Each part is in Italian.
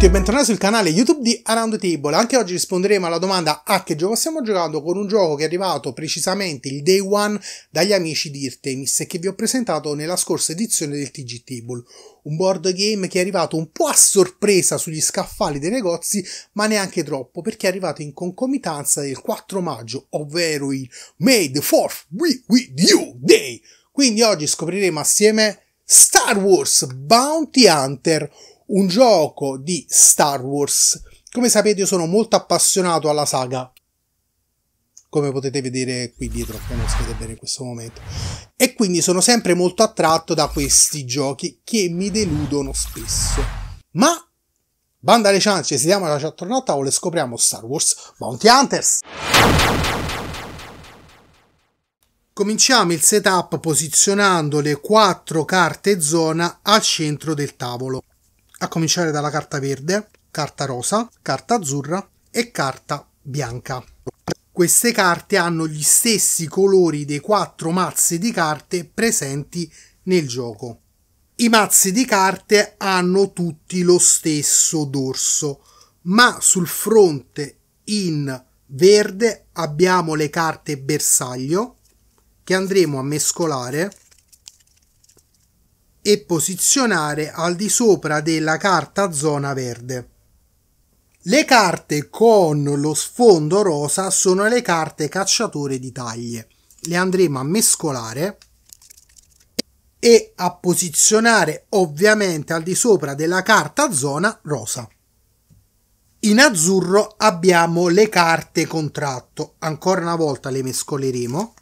tutti e bentornati sul canale YouTube di Around the Table. Anche oggi risponderemo alla domanda a che gioco stiamo giocando con un gioco che è arrivato precisamente il day one dagli amici di Irtemis e che vi ho presentato nella scorsa edizione del TG Table. Un board game che è arrivato un po' a sorpresa sugli scaffali dei negozi, ma neanche troppo, perché è arrivato in concomitanza del 4 maggio, ovvero il May the 4th We With You Day. Quindi oggi scopriremo assieme Star Wars Bounty Hunter un gioco di Star Wars. Come sapete io sono molto appassionato alla saga, come potete vedere qui dietro, che non si vede bene in questo momento. E quindi sono sempre molto attratto da questi giochi che mi deludono spesso. Ma, banda alle ciance, sediamo alla ciattornotta o e scopriamo Star Wars Bounty Hunters! Cominciamo il setup posizionando le quattro carte zona al centro del tavolo a cominciare dalla carta verde, carta rosa, carta azzurra e carta bianca. Queste carte hanno gli stessi colori dei quattro mazzi di carte presenti nel gioco. I mazzi di carte hanno tutti lo stesso dorso, ma sul fronte in verde abbiamo le carte bersaglio che andremo a mescolare e posizionare al di sopra della carta zona verde. Le carte con lo sfondo rosa sono le carte cacciatore di taglie. Le andremo a mescolare e a posizionare ovviamente al di sopra della carta zona rosa. In azzurro abbiamo le carte contratto, ancora una volta le mescoleremo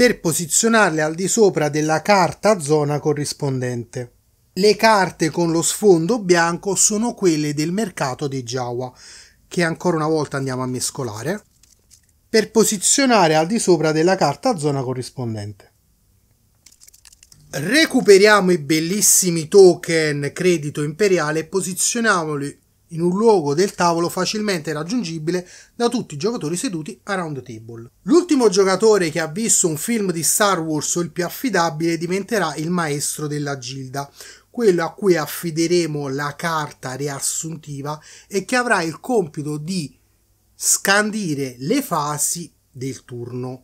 per posizionarle al di sopra della carta zona corrispondente. Le carte con lo sfondo bianco sono quelle del mercato di Jawa, che ancora una volta andiamo a mescolare, per posizionare al di sopra della carta zona corrispondente. Recuperiamo i bellissimi token credito imperiale e posizioniamoli in un luogo del tavolo facilmente raggiungibile da tutti i giocatori seduti a round table. L'ultimo giocatore che ha visto un film di Star Wars o il più affidabile diventerà il maestro della gilda, quello a cui affideremo la carta riassuntiva e che avrà il compito di scandire le fasi del turno.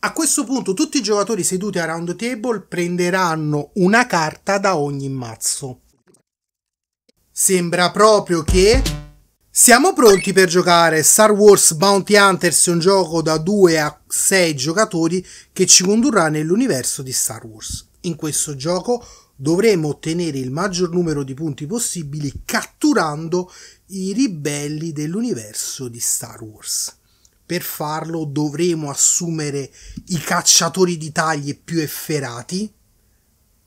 A questo punto tutti i giocatori seduti a round table prenderanno una carta da ogni mazzo. Sembra proprio che... Siamo pronti per giocare. Star Wars Bounty Hunters un gioco da 2 a 6 giocatori che ci condurrà nell'universo di Star Wars. In questo gioco dovremo ottenere il maggior numero di punti possibili catturando i ribelli dell'universo di Star Wars. Per farlo dovremo assumere i cacciatori di taglie più efferati,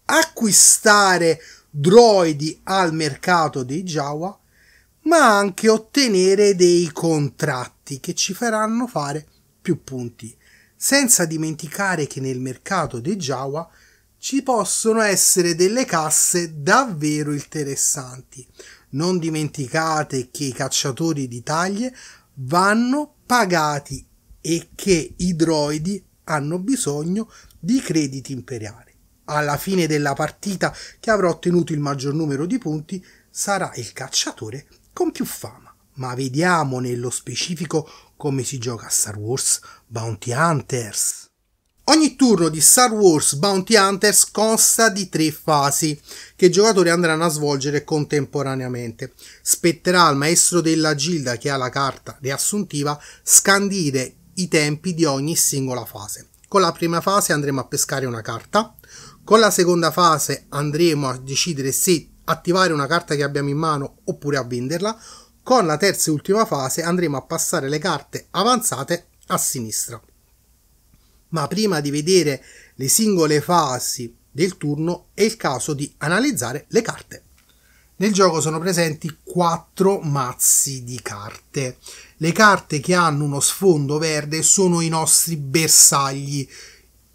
acquistare droidi al mercato dei Jawa, ma anche ottenere dei contratti che ci faranno fare più punti, senza dimenticare che nel mercato dei Jawa ci possono essere delle casse davvero interessanti. Non dimenticate che i cacciatori di taglie vanno pagati e che i droidi hanno bisogno di crediti imperiali alla fine della partita che avrà ottenuto il maggior numero di punti sarà il cacciatore con più fama. Ma vediamo nello specifico come si gioca Star Wars Bounty Hunters. Ogni turno di Star Wars Bounty Hunters consta di tre fasi che i giocatori andranno a svolgere contemporaneamente. Spetterà al maestro della gilda che ha la carta riassuntiva scandire i tempi di ogni singola fase. Con la prima fase andremo a pescare una carta, con la seconda fase andremo a decidere se attivare una carta che abbiamo in mano oppure a venderla. Con la terza e ultima fase andremo a passare le carte avanzate a sinistra. Ma prima di vedere le singole fasi del turno è il caso di analizzare le carte. Nel gioco sono presenti quattro mazzi di carte. Le carte che hanno uno sfondo verde sono i nostri bersagli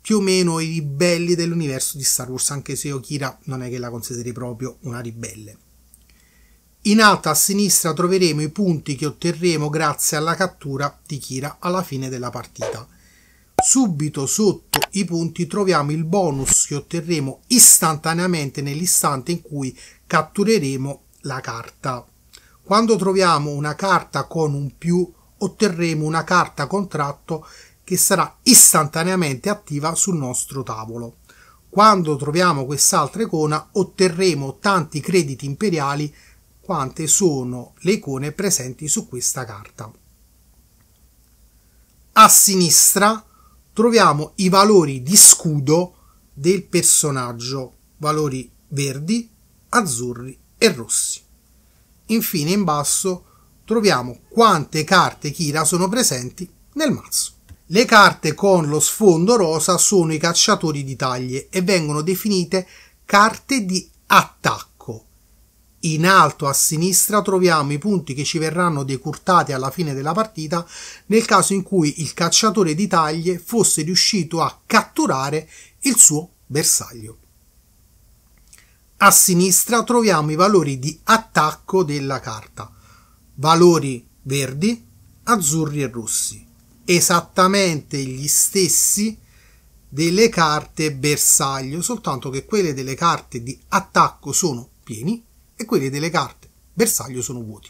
più o meno i ribelli dell'universo di Star Wars, anche se Okira non è che la consideri proprio una ribelle. In alto a sinistra troveremo i punti che otterremo grazie alla cattura di Kira alla fine della partita. Subito sotto i punti troviamo il bonus che otterremo istantaneamente nell'istante in cui cattureremo la carta. Quando troviamo una carta con un più otterremo una carta contratto che sarà istantaneamente attiva sul nostro tavolo. Quando troviamo quest'altra icona otterremo tanti crediti imperiali quante sono le icone presenti su questa carta. A sinistra troviamo i valori di scudo del personaggio, valori verdi, azzurri e rossi. Infine in basso troviamo quante carte Kira sono presenti nel mazzo. Le carte con lo sfondo rosa sono i cacciatori di taglie e vengono definite carte di attacco. In alto a sinistra troviamo i punti che ci verranno decurtati alla fine della partita nel caso in cui il cacciatore di taglie fosse riuscito a catturare il suo bersaglio. A sinistra troviamo i valori di attacco della carta, valori verdi, azzurri e rossi esattamente gli stessi delle carte bersaglio, soltanto che quelle delle carte di attacco sono pieni e quelle delle carte bersaglio sono vuoti.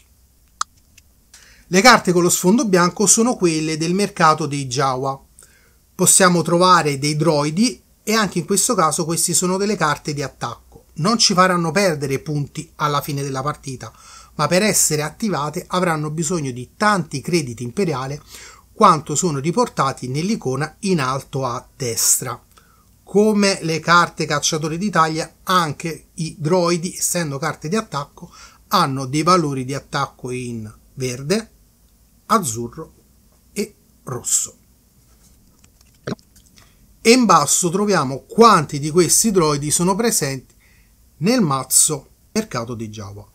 Le carte con lo sfondo bianco sono quelle del mercato dei Jawa. Possiamo trovare dei droidi e anche in questo caso queste sono delle carte di attacco. Non ci faranno perdere punti alla fine della partita, ma per essere attivate avranno bisogno di tanti crediti imperiale quanto sono riportati nell'icona in alto a destra. Come le carte cacciatore d'Italia, anche i droidi, essendo carte di attacco, hanno dei valori di attacco in verde, azzurro e rosso. E in basso troviamo quanti di questi droidi sono presenti nel mazzo mercato di Java.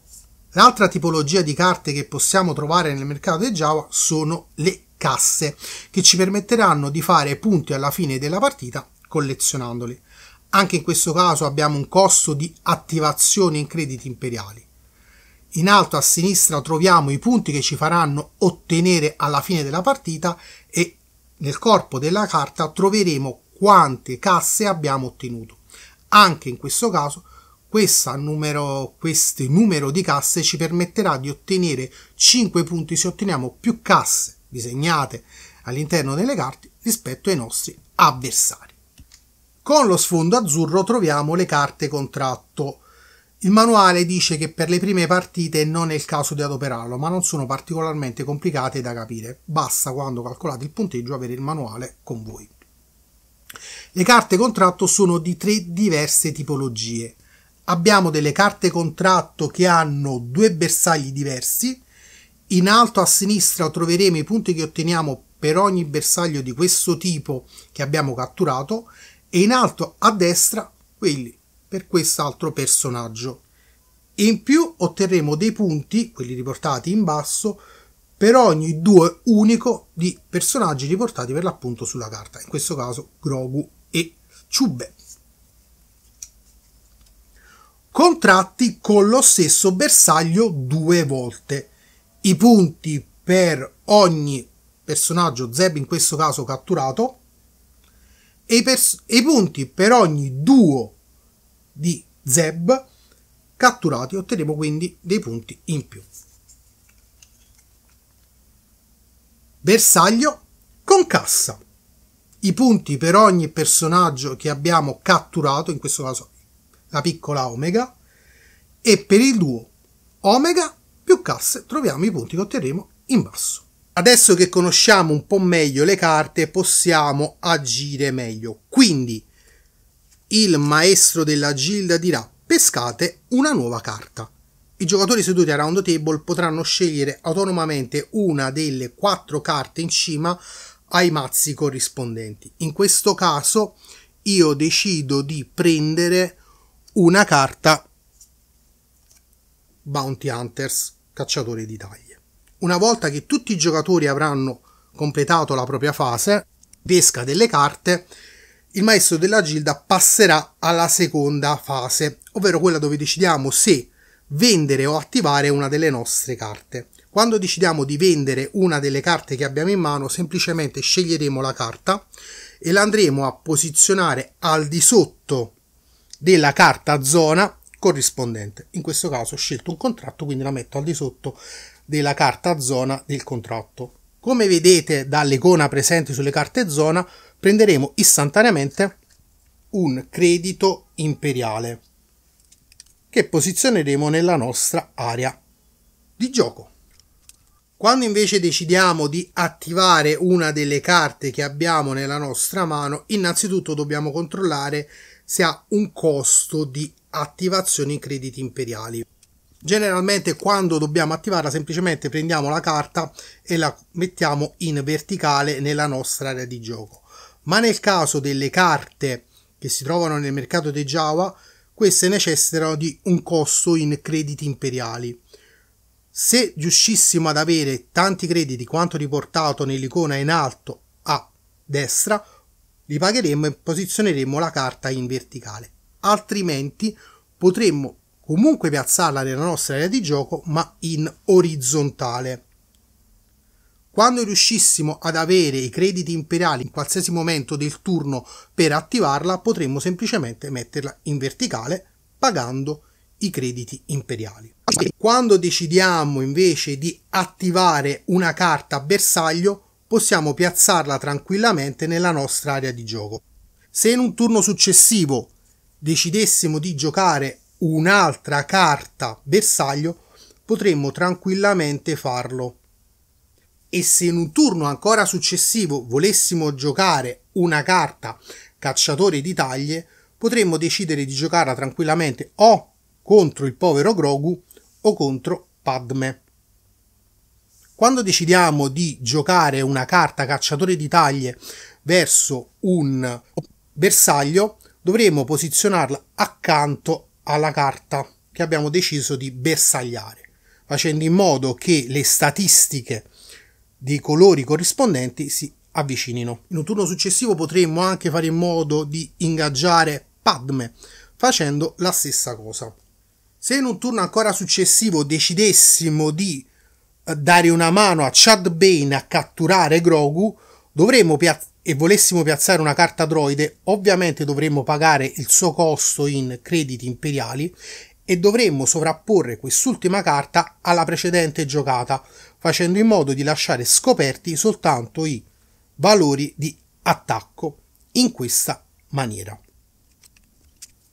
L'altra tipologia di carte che possiamo trovare nel mercato di Java sono le casse che ci permetteranno di fare punti alla fine della partita collezionandoli. Anche in questo caso abbiamo un costo di attivazione in crediti imperiali. In alto a sinistra troviamo i punti che ci faranno ottenere alla fine della partita e nel corpo della carta troveremo quante casse abbiamo ottenuto. Anche in questo caso numero, questo numero di casse ci permetterà di ottenere 5 punti se otteniamo più casse disegnate all'interno delle carte rispetto ai nostri avversari. Con lo sfondo azzurro troviamo le carte contratto. Il manuale dice che per le prime partite non è il caso di adoperarlo, ma non sono particolarmente complicate da capire. Basta quando calcolate il punteggio avere il manuale con voi. Le carte contratto sono di tre diverse tipologie. Abbiamo delle carte contratto che hanno due bersagli diversi in alto a sinistra troveremo i punti che otteniamo per ogni bersaglio di questo tipo che abbiamo catturato e in alto a destra quelli per quest'altro personaggio. In più otterremo dei punti, quelli riportati in basso, per ogni due unico di personaggi riportati per l'appunto sulla carta, in questo caso Grogu e Ciubbe. Contratti con lo stesso bersaglio due volte i punti per ogni personaggio Zeb in questo caso catturato e i, e i punti per ogni duo di Zeb catturati otterremo quindi dei punti in più. Bersaglio con cassa. I punti per ogni personaggio che abbiamo catturato, in questo caso la piccola Omega, e per il duo Omega più casse troviamo i punti che otterremo in basso. Adesso che conosciamo un po' meglio le carte possiamo agire meglio. Quindi il maestro della gilda dirà pescate una nuova carta. I giocatori seduti a round table potranno scegliere autonomamente una delle quattro carte in cima ai mazzi corrispondenti. In questo caso io decido di prendere una carta Bounty Hunters, cacciatori di taglie. Una volta che tutti i giocatori avranno completato la propria fase, pesca delle carte, il maestro della gilda passerà alla seconda fase, ovvero quella dove decidiamo se vendere o attivare una delle nostre carte. Quando decidiamo di vendere una delle carte che abbiamo in mano, semplicemente sceglieremo la carta e la andremo a posizionare al di sotto della carta zona corrispondente. In questo caso ho scelto un contratto, quindi la metto al di sotto della carta zona del contratto. Come vedete dall'icona presente sulle carte zona, prenderemo istantaneamente un credito imperiale che posizioneremo nella nostra area di gioco. Quando invece decidiamo di attivare una delle carte che abbiamo nella nostra mano, innanzitutto dobbiamo controllare se ha un costo di attivazione crediti imperiali. Generalmente quando dobbiamo attivarla semplicemente prendiamo la carta e la mettiamo in verticale nella nostra area di gioco. Ma nel caso delle carte che si trovano nel mercato dei Java, queste necessitano di un costo in crediti imperiali. Se riuscissimo ad avere tanti crediti quanto riportato nell'icona in alto a destra, li pagheremmo e posizioneremo la carta in verticale altrimenti potremmo comunque piazzarla nella nostra area di gioco ma in orizzontale. Quando riuscissimo ad avere i crediti imperiali in qualsiasi momento del turno per attivarla, potremmo semplicemente metterla in verticale pagando i crediti imperiali. Quando decidiamo invece di attivare una carta bersaglio, possiamo piazzarla tranquillamente nella nostra area di gioco. Se in un turno successivo decidessimo di giocare un'altra carta bersaglio, potremmo tranquillamente farlo. E se in un turno ancora successivo volessimo giocare una carta cacciatore di taglie, potremmo decidere di giocarla tranquillamente o contro il povero Grogu o contro Padme. Quando decidiamo di giocare una carta cacciatore di taglie verso un bersaglio, dovremo posizionarla accanto alla carta che abbiamo deciso di bersagliare, facendo in modo che le statistiche dei colori corrispondenti si avvicinino. In un turno successivo potremmo anche fare in modo di ingaggiare Padme facendo la stessa cosa. Se in un turno ancora successivo decidessimo di eh, dare una mano a Chad Bane a catturare Grogu, dovremmo piazzare e volessimo piazzare una carta droide, ovviamente dovremmo pagare il suo costo in crediti imperiali e dovremmo sovrapporre quest'ultima carta alla precedente giocata, facendo in modo di lasciare scoperti soltanto i valori di attacco in questa maniera.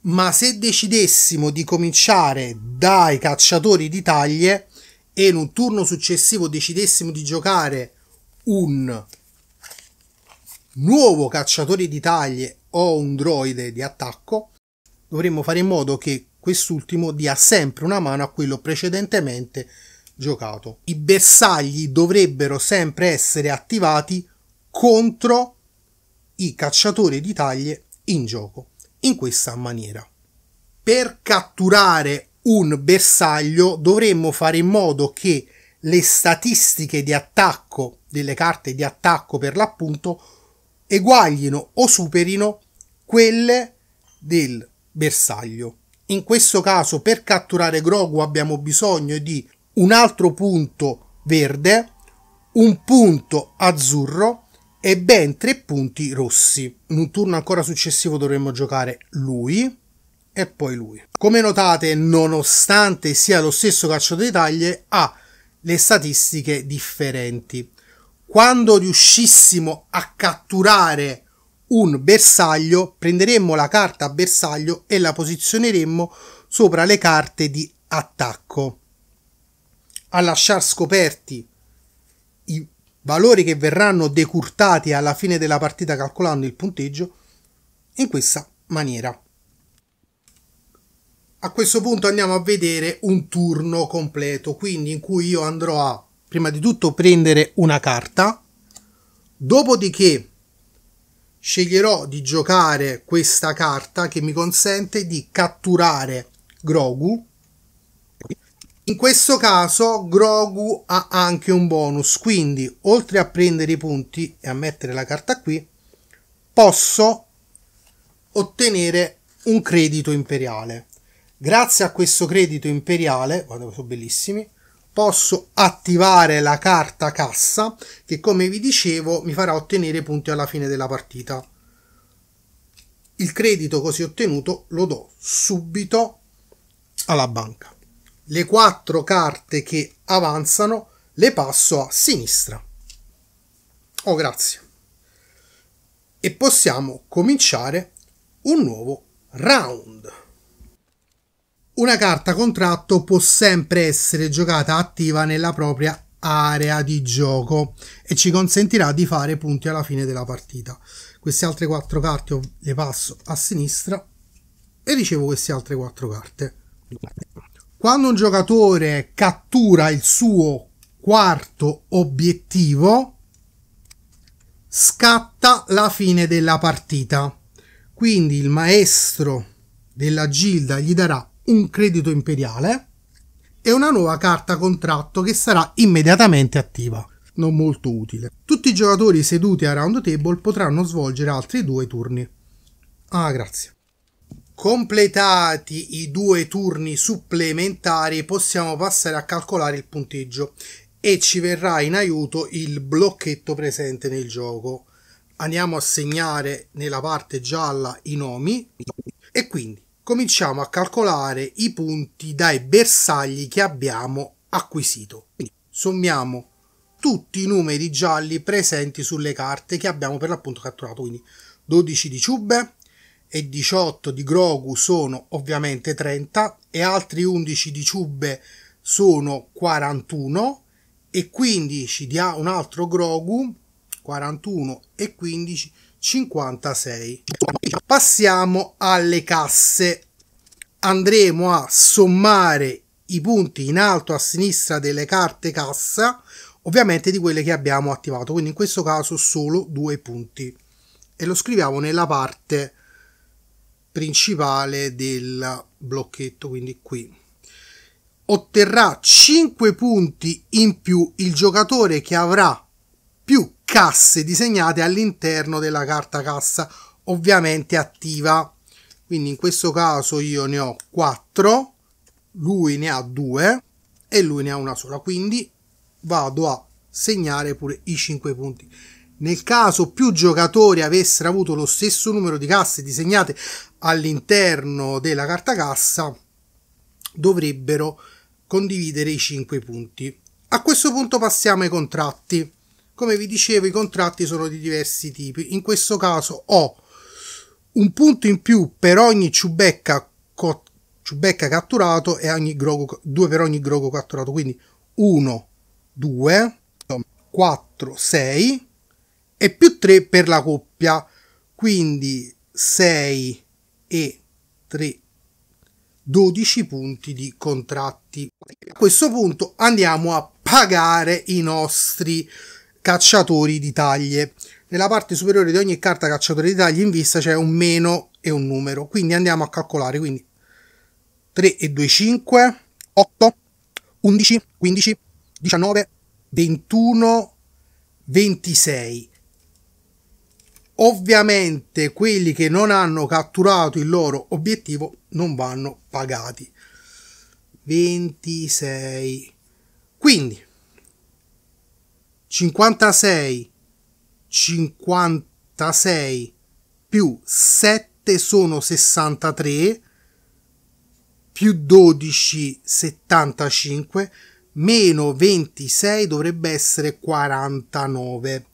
Ma se decidessimo di cominciare dai cacciatori di taglie e in un turno successivo decidessimo di giocare un nuovo cacciatore di taglie o un droide di attacco, dovremmo fare in modo che quest'ultimo dia sempre una mano a quello precedentemente giocato. I bersagli dovrebbero sempre essere attivati contro i cacciatori di taglie in gioco, in questa maniera. Per catturare un bersaglio dovremmo fare in modo che le statistiche di attacco delle carte di attacco per l'appunto eguaglino o superino quelle del bersaglio. In questo caso per catturare Grogu abbiamo bisogno di un altro punto verde, un punto azzurro e ben tre punti rossi. In un turno ancora successivo dovremmo giocare lui e poi lui. Come notate, nonostante sia lo stesso calcio di taglie, ha le statistiche differenti quando riuscissimo a catturare un bersaglio, prenderemmo la carta bersaglio e la posizioneremmo sopra le carte di attacco. A lasciar scoperti i valori che verranno decurtati alla fine della partita calcolando il punteggio in questa maniera. A questo punto andiamo a vedere un turno completo, quindi in cui io andrò a prima di tutto prendere una carta, dopodiché sceglierò di giocare questa carta che mi consente di catturare Grogu. In questo caso Grogu ha anche un bonus, quindi oltre a prendere i punti e a mettere la carta qui, posso ottenere un credito imperiale. Grazie a questo credito imperiale, guarda, sono bellissimi, posso attivare la carta cassa che come vi dicevo mi farà ottenere punti alla fine della partita. Il credito così ottenuto lo do subito alla banca. Le quattro carte che avanzano le passo a sinistra. Oh grazie. E possiamo cominciare un nuovo round. Una carta contratto può sempre essere giocata attiva nella propria area di gioco e ci consentirà di fare punti alla fine della partita. Queste altre quattro carte le passo a sinistra e ricevo queste altre quattro carte. Quando un giocatore cattura il suo quarto obiettivo, scatta la fine della partita. Quindi il maestro della gilda gli darà un credito imperiale e una nuova carta contratto che sarà immediatamente attiva, non molto utile. Tutti i giocatori seduti a round table potranno svolgere altri due turni. Ah, grazie. Completati i due turni supplementari possiamo passare a calcolare il punteggio e ci verrà in aiuto il blocchetto presente nel gioco. Andiamo a segnare nella parte gialla i nomi e quindi cominciamo a calcolare i punti dai bersagli che abbiamo acquisito. Quindi sommiamo tutti i numeri gialli presenti sulle carte che abbiamo per l'appunto catturato, quindi 12 di Ciube e 18 di Grogu sono ovviamente 30 e altri 11 di Ciube sono 41 e 15 di un altro Grogu 41 e 15 56. Passiamo alle casse. Andremo a sommare i punti in alto a sinistra delle carte cassa, ovviamente di quelle che abbiamo attivato, quindi in questo caso solo due punti. E lo scriviamo nella parte principale del blocchetto, quindi qui. Otterrà 5 punti in più il giocatore che avrà più casse disegnate all'interno della carta cassa ovviamente attiva quindi in questo caso io ne ho 4 lui ne ha 2 e lui ne ha una sola quindi vado a segnare pure i 5 punti nel caso più giocatori avessero avuto lo stesso numero di casse disegnate all'interno della carta cassa dovrebbero condividere i 5 punti a questo punto passiamo ai contratti come vi dicevo, i contratti sono di diversi tipi. In questo caso ho un punto in più per ogni ciubecca, co- ciubecca catturato e ogni grogo, due per ogni grogo catturato. Quindi 1, 2, 4, 6 e più 3 per la coppia. Quindi 6 e 3 12 punti di contratti. A questo punto andiamo a pagare i nostri cacciatori di taglie. Nella parte superiore di ogni carta cacciatore di taglie in vista c'è un meno e un numero, quindi andiamo a calcolare, quindi 3 e 2, 5, 8, 11, 15, 19, 21, 26. Ovviamente quelli che non hanno catturato il loro obiettivo non vanno pagati. 26. Quindi 56, 56 più 7 sono 63, più 12 75, meno 26 dovrebbe essere 49.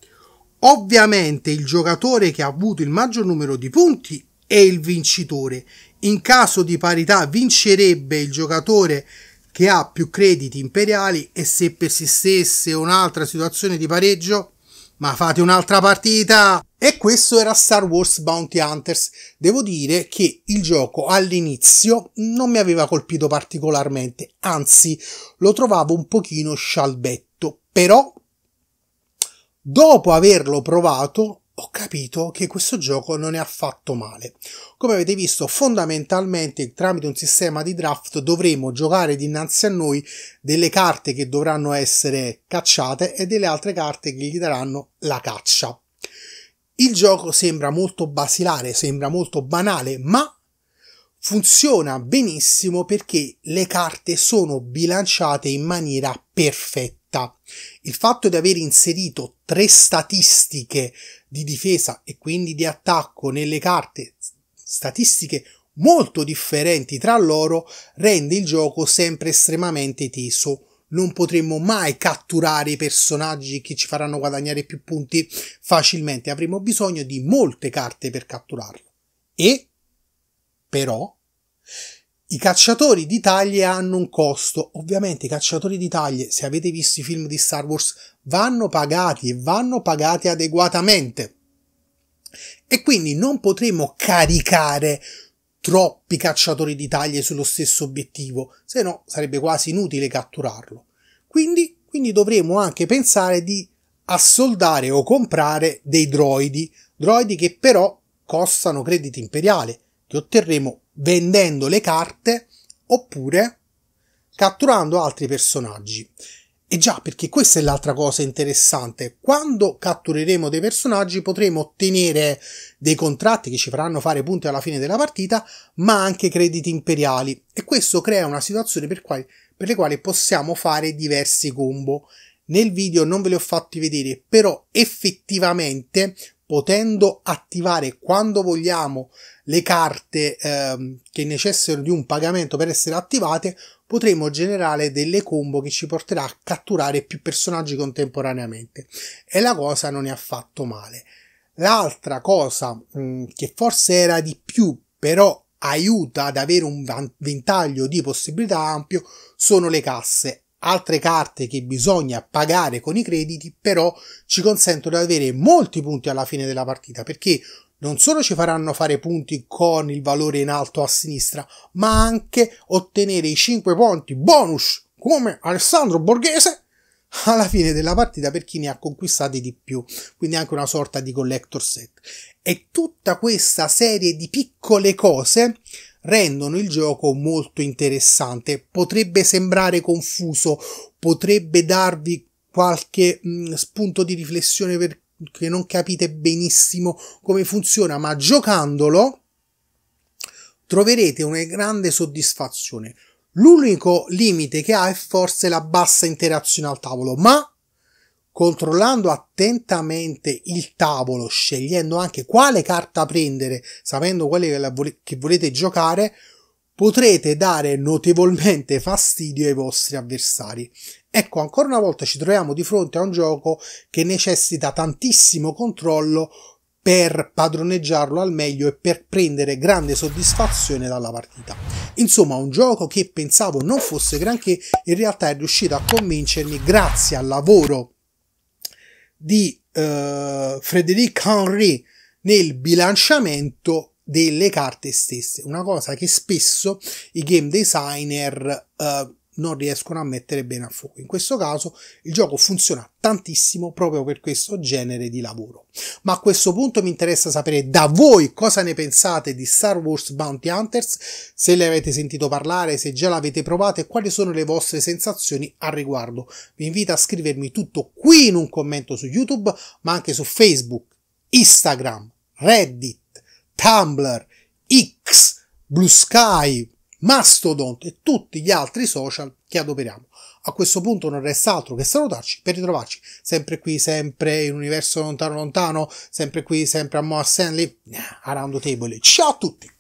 Ovviamente il giocatore che ha avuto il maggior numero di punti è il vincitore. In caso di parità vincerebbe il giocatore che ha più crediti imperiali e se persistesse un'altra situazione di pareggio, ma fate un'altra partita! E questo era Star Wars Bounty Hunters. Devo dire che il gioco all'inizio non mi aveva colpito particolarmente, anzi lo trovavo un pochino scialbetto, però dopo averlo provato ho capito che questo gioco non è affatto male. Come avete visto, fondamentalmente tramite un sistema di draft dovremo giocare dinanzi a noi delle carte che dovranno essere cacciate e delle altre carte che gli daranno la caccia. Il gioco sembra molto basilare, sembra molto banale, ma funziona benissimo perché le carte sono bilanciate in maniera perfetta. Il fatto di aver inserito tre statistiche di difesa e quindi di attacco nelle carte statistiche molto differenti tra loro rende il gioco sempre estremamente teso. Non potremmo mai catturare i personaggi che ci faranno guadagnare più punti facilmente, avremo bisogno di molte carte per catturarlo. E però i cacciatori di taglie hanno un costo. Ovviamente i cacciatori di taglie, se avete visto i film di Star Wars, vanno pagati e vanno pagati adeguatamente. E quindi non potremo caricare troppi cacciatori di taglie sullo stesso obiettivo, se no sarebbe quasi inutile catturarlo. Quindi, quindi dovremo anche pensare di assoldare o comprare dei droidi, droidi che però costano crediti imperiali, che otterremo vendendo le carte oppure catturando altri personaggi. E già, perché questa è l'altra cosa interessante. Quando cattureremo dei personaggi potremo ottenere dei contratti che ci faranno fare punti alla fine della partita, ma anche crediti imperiali. E questo crea una situazione per, quali, per le quali possiamo fare diversi combo. Nel video non ve li ho fatti vedere, però effettivamente potendo attivare quando vogliamo le carte ehm, che necessitano di un pagamento per essere attivate, potremo generare delle combo che ci porterà a catturare più personaggi contemporaneamente. E la cosa non è affatto male. L'altra cosa mh, mm, che forse era di più, però aiuta ad avere un ventaglio di possibilità ampio, sono le casse. Altre carte che bisogna pagare con i crediti, però ci consentono di avere molti punti alla fine della partita, perché non solo ci faranno fare punti con il valore in alto a sinistra, ma anche ottenere i 5 punti bonus come Alessandro Borghese alla fine della partita per chi ne ha conquistati di più, quindi anche una sorta di collector set. E tutta questa serie di piccole cose rendono il gioco molto interessante. Potrebbe sembrare confuso, potrebbe darvi qualche mh, mm, spunto di riflessione per che non capite benissimo come funziona, ma giocandolo troverete una grande soddisfazione. L'unico limite che ha è forse la bassa interazione al tavolo, ma controllando attentamente il tavolo, scegliendo anche quale carta prendere, sapendo quelle che volete giocare, potrete dare notevolmente fastidio ai vostri avversari. Ecco, ancora una volta ci troviamo di fronte a un gioco che necessita tantissimo controllo per padroneggiarlo al meglio e per prendere grande soddisfazione dalla partita. Insomma, un gioco che pensavo non fosse granché, in realtà è riuscito a convincermi grazie al lavoro di eh, Frédéric Henry nel bilanciamento delle carte stesse, una cosa che spesso i game designer eh, non riescono a mettere bene a fuoco. In questo caso il gioco funziona tantissimo proprio per questo genere di lavoro. Ma a questo punto mi interessa sapere da voi cosa ne pensate di Star Wars Bounty Hunters, se le avete sentito parlare, se già l'avete provato e quali sono le vostre sensazioni al riguardo. Vi invito a scrivermi tutto qui in un commento su YouTube, ma anche su Facebook, Instagram, Reddit Tumblr, X, Blue Sky, Mastodon e tutti gli altri social che adoperiamo. A questo punto non resta altro che salutarci per ritrovarci sempre qui, sempre in un universo lontano lontano, sempre qui, sempre a Moa Stanley, a Round Table. Ciao a tutti!